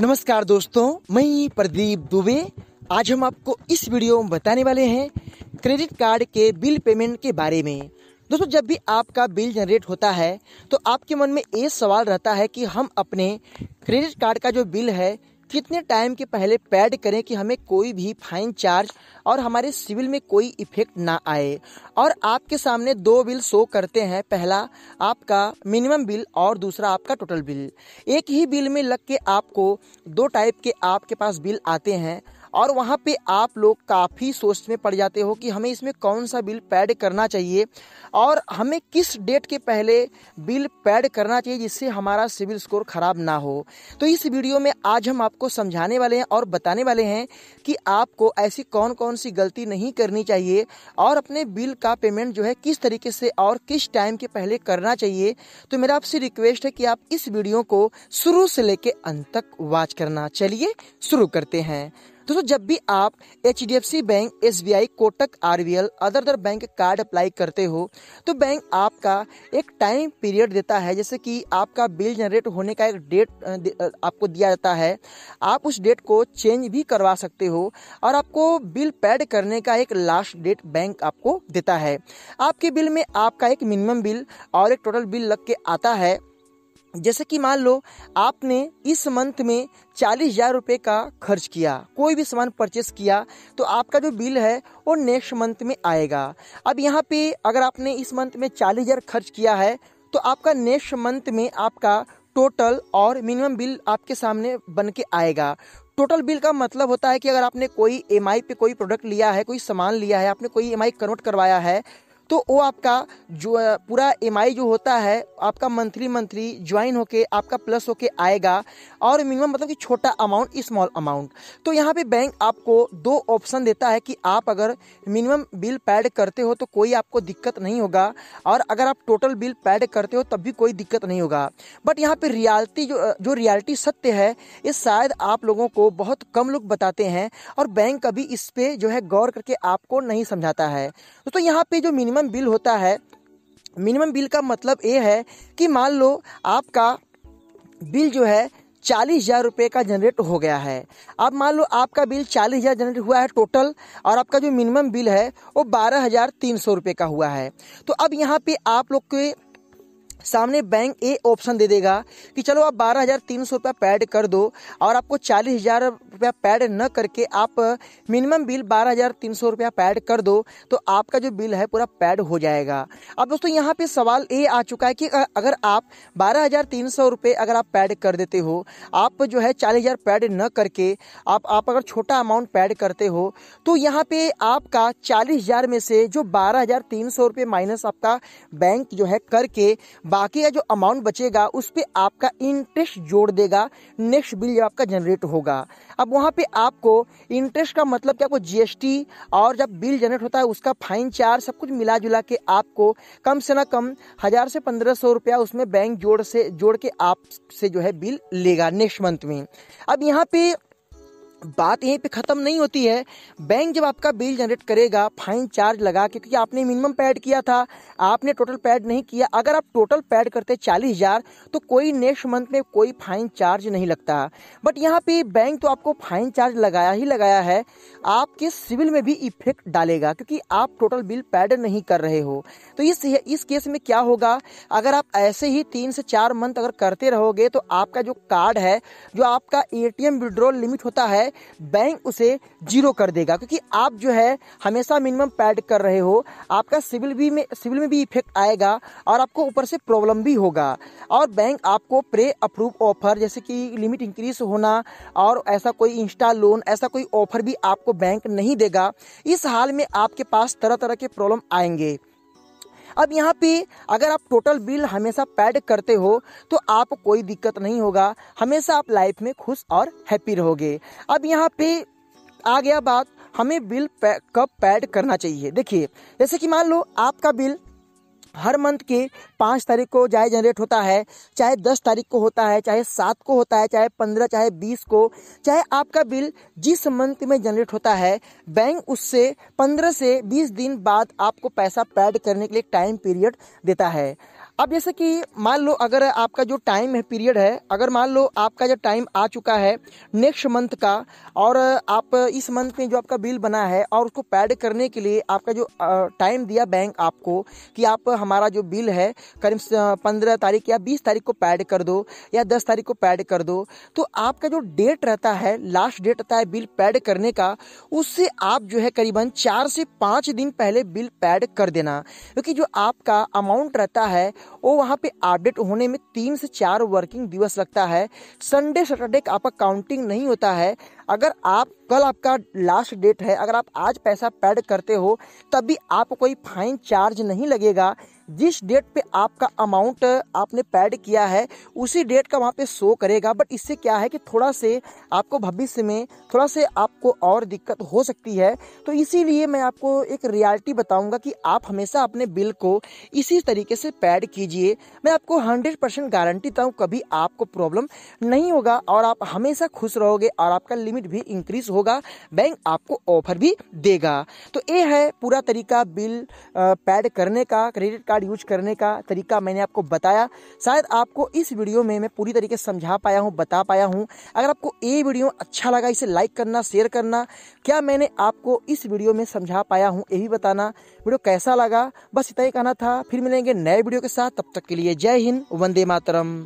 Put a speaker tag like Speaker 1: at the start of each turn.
Speaker 1: नमस्कार दोस्तों मैं प्रदीप दुबे आज हम आपको इस वीडियो में बताने वाले हैं क्रेडिट कार्ड के बिल पेमेंट के बारे में दोस्तों जब भी आपका बिल जनरेट होता है तो आपके मन में ये सवाल रहता है कि हम अपने क्रेडिट कार्ड का जो बिल है कितने टाइम के पहले पैड करें कि हमें कोई भी फाइन चार्ज और हमारे सिविल में कोई इफेक्ट ना आए और आपके सामने दो बिल शो करते हैं पहला आपका मिनिमम बिल और दूसरा आपका टोटल बिल एक ही बिल में लग के आपको दो टाइप के आपके पास बिल आते हैं और वहाँ पे आप लोग काफ़ी सोच में पड़ जाते हो कि हमें इसमें कौन सा बिल पैड करना चाहिए और हमें किस डेट के पहले बिल पैड करना चाहिए जिससे हमारा सिविल स्कोर ख़राब ना हो तो इस वीडियो में आज हम आपको समझाने वाले हैं और बताने वाले हैं कि आपको ऐसी कौन कौन सी गलती नहीं करनी चाहिए और अपने बिल का पेमेंट जो है किस तरीके से और किस टाइम के पहले करना चाहिए तो मेरा आपसे रिक्वेस्ट है कि आप इस वीडियो को शुरू से लेकर अंत तक वॉच करना चलिए शुरू करते हैं दोस्तों तो जब भी आप H D F C bank S B I Kotak R B L other other bank card apply करते हो तो बैंक आपका एक टाइम पीरियड देता है जैसे कि आपका बिल जनरेट होने का एक डेट आपको दिया जाता है आप उस डेट को चेंज भी करवा सकते हो और आपको बिल पैड करने का एक लास्ट डेट बैंक आपको देता है आपके बिल में आपका एक मिनिमम बिल और एक टोटल बिल लग के आता है जैसे कि मान लो आपने इस मंथ में चालीस हजार रुपये का खर्च किया कोई भी सामान परचेस किया तो आपका जो बिल है वो नेक्स्ट मंथ में आएगा अब यहाँ पे अगर आपने इस मंथ में चालीस हजार खर्च किया है तो आपका नेक्स्ट मंथ में आपका टोटल और मिनिमम बिल आपके सामने बन के आएगा टोटल बिल का मतलब होता है कि अगर आपने कोई एम पे कोई प्रोडक्ट लिया है कोई सामान लिया है आपने कोई एम कन्वर्ट करवाया है तो वो आपका जो पूरा एम जो होता है आपका मंथली मंथली ज्वाइन होके आपका प्लस होके आएगा और मिनिमम मतलब कि छोटा अमाउंट स्मॉल अमाउंट तो यहाँ पे बैंक आपको दो ऑप्शन देता है कि आप अगर मिनिमम बिल पैड करते हो तो कोई आपको दिक्कत नहीं होगा और अगर आप टोटल बिल पैड करते हो तब भी कोई दिक्कत नहीं होगा बट यहाँ पे रियालिटी जो जो रियालिटी सत्य है ये शायद आप लोगों को बहुत कम लोग बताते हैं और बैंक कभी इस पर जो है गौर करके आपको नहीं समझाता है तो, तो यहाँ पे जो मिनिमम मिनिमम बिल होता है मिनिमम बिल का मतलब ये है कि मान लो आपका बिल जो है चालीस हज़ार रुपये का जनरेट हो गया है अब मान लो आपका बिल चालीस हज़ार जनरेट हुआ है टोटल और आपका जो मिनिमम बिल है वो बारह हज़ार तीन सौ रुपये का हुआ है तो अब यहाँ पे आप लोग के सामने बैंक ए ऑप्शन दे देगा कि चलो आप बारह हज़ार तीन सौ रुपया पैड कर दो और आपको चालीस हज़ार रुपया पैड न करके आप मिनिमम बिल बारह हज़ार तीन सौ रुपया पैड कर दो तो आपका जो बिल है पूरा पैड हो जाएगा अब दोस्तों यहाँ पे सवाल ये आ चुका है कि अगर आप बारह हज़ार तीन सौ रुपये अगर आप पैड कर देते हो आप जो है चालीस हज़ार पैड न करके आप आप अगर छोटा अमाउंट पैड करते हो तो यहाँ पे आपका चालीस हज़ार में से जो बारह हज़ार तीन सौ रुपये माइनस आपका बैंक जो है करके बाकी का जो अमाउंट बचेगा उस पर आपका इंटरेस्ट जोड़ देगा नेक्स्ट बिल जब आपका जनरेट होगा अब वहाँ पे आपको इंटरेस्ट का मतलब क्या आपको जीएसटी और जब बिल जनरेट होता है उसका फाइन चार्ज सब कुछ मिला जुला के आपको कम से ना कम हज़ार से पंद्रह सौ रुपया उसमें बैंक जोड़ से जोड़ के आपसे जो है बिल लेगा नेक्स्ट मंथ में अब यहाँ पे बात यहीं पे ख़त्म नहीं होती है बैंक जब आपका बिल जनरेट करेगा फाइन चार्ज लगा के क्योंकि आपने मिनिमम पैड किया था आपने टोटल पैड नहीं किया अगर आप टोटल पैड करते चालीस हज़ार तो कोई नेक्स्ट मंथ में कोई फाइन चार्ज नहीं लगता बट यहाँ पे बैंक तो आपको फाइन चार्ज लगाया ही लगाया है आपके सिविल में भी इफेक्ट डालेगा क्योंकि आप टोटल बिल पैड नहीं कर रहे हो तो इस इस केस में क्या होगा अगर आप ऐसे ही तीन से चार मंथ अगर करते रहोगे तो आपका जो कार्ड है जो आपका ए टी विड्रॉल लिमिट होता है बैंक उसे जीरो कर देगा क्योंकि आप जो है हमेशा मिनिमम पैड कर रहे हो आपका सिविल भी में सिविल में भी इफेक्ट आएगा और आपको ऊपर से प्रॉब्लम भी होगा और बैंक आपको प्रे अप्रूव ऑफर जैसे कि लिमिट इंक्रीज होना और ऐसा कोई इंस्टा लोन ऐसा कोई ऑफर भी आपको बैंक नहीं देगा इस हाल में आपके पास तरह तरह के प्रॉब्लम आएंगे अब यहाँ पे अगर आप टोटल बिल हमेशा पैड करते हो तो आप कोई दिक्कत नहीं होगा हमेशा आप लाइफ में खुश और हैप्पी रहोगे अब यहाँ पे आ गया बात हमें बिल पै, कब पैड करना चाहिए देखिए जैसे कि मान लो आपका बिल हर मंथ की पाँच तारीख को चाहे जनरेट होता है चाहे दस तारीख को होता है चाहे सात को होता है चाहे पंद्रह चाहे बीस को चाहे आपका बिल जिस मंथ में जनरेट होता है बैंक उससे पंद्रह से बीस दिन बाद आपको पैसा पैड करने के लिए टाइम पीरियड देता है अब जैसे कि मान लो अगर आपका जो टाइम है पीरियड है अगर मान लो आपका जो टाइम आ चुका है नेक्स्ट मंथ का और आप इस मंथ में जो आपका बिल बना है और उसको पैड करने के लिए आपका जो टाइम दिया बैंक आपको कि आप हमारा जो बिल है करीब पंद्रह तारीख या बीस तारीख को पैड कर दो या दस तारीख को पैड कर दो तो आपका जो डेट रहता है लास्ट डेट रहता है बिल पैड करने का उससे आप जो है करीबन चार से पाँच दिन पहले बिल पैड कर देना क्योंकि जो आपका अमाउंट रहता है वो वहाँ पे अपडेट होने में तीन से चार वर्किंग दिवस लगता है संडे सैटरडे का आपका काउंटिंग नहीं होता है अगर आप कल आपका लास्ट डेट है अगर आप आज पैसा पैड करते हो तब भी आपको कोई फाइन चार्ज नहीं लगेगा जिस डेट पे आपका अमाउंट आपने पैड किया है उसी डेट का वहाँ पे शो करेगा बट इससे क्या है कि थोड़ा से आपको भविष्य में थोड़ा से आपको और दिक्कत हो सकती है तो इसीलिए मैं आपको एक रियलिटी बताऊंगा कि आप हमेशा अपने बिल को इसी तरीके से पैड कीजिए मैं आपको हंड्रेड परसेंट गारंटी देता हूँ कभी आपको प्रॉब्लम नहीं होगा और आप हमेशा खुश रहोगे और आपका लिमिट भी इंक्रीज होगा बैंक आपको ऑफर भी देगा तो ये है पूरा तरीका बिल पैड करने का क्रेडिट कार्ड कार्ड यूज करने का तरीका मैंने आपको बताया शायद आपको इस वीडियो में मैं पूरी तरीके से समझा पाया हूँ बता पाया हूँ अगर आपको ये वीडियो अच्छा लगा इसे लाइक करना शेयर करना क्या मैंने आपको इस वीडियो में समझा पाया हूँ ये भी बताना वीडियो कैसा लगा बस इतना ही कहना था फिर मिलेंगे नए वीडियो के साथ तब तक के लिए जय हिंद वंदे मातरम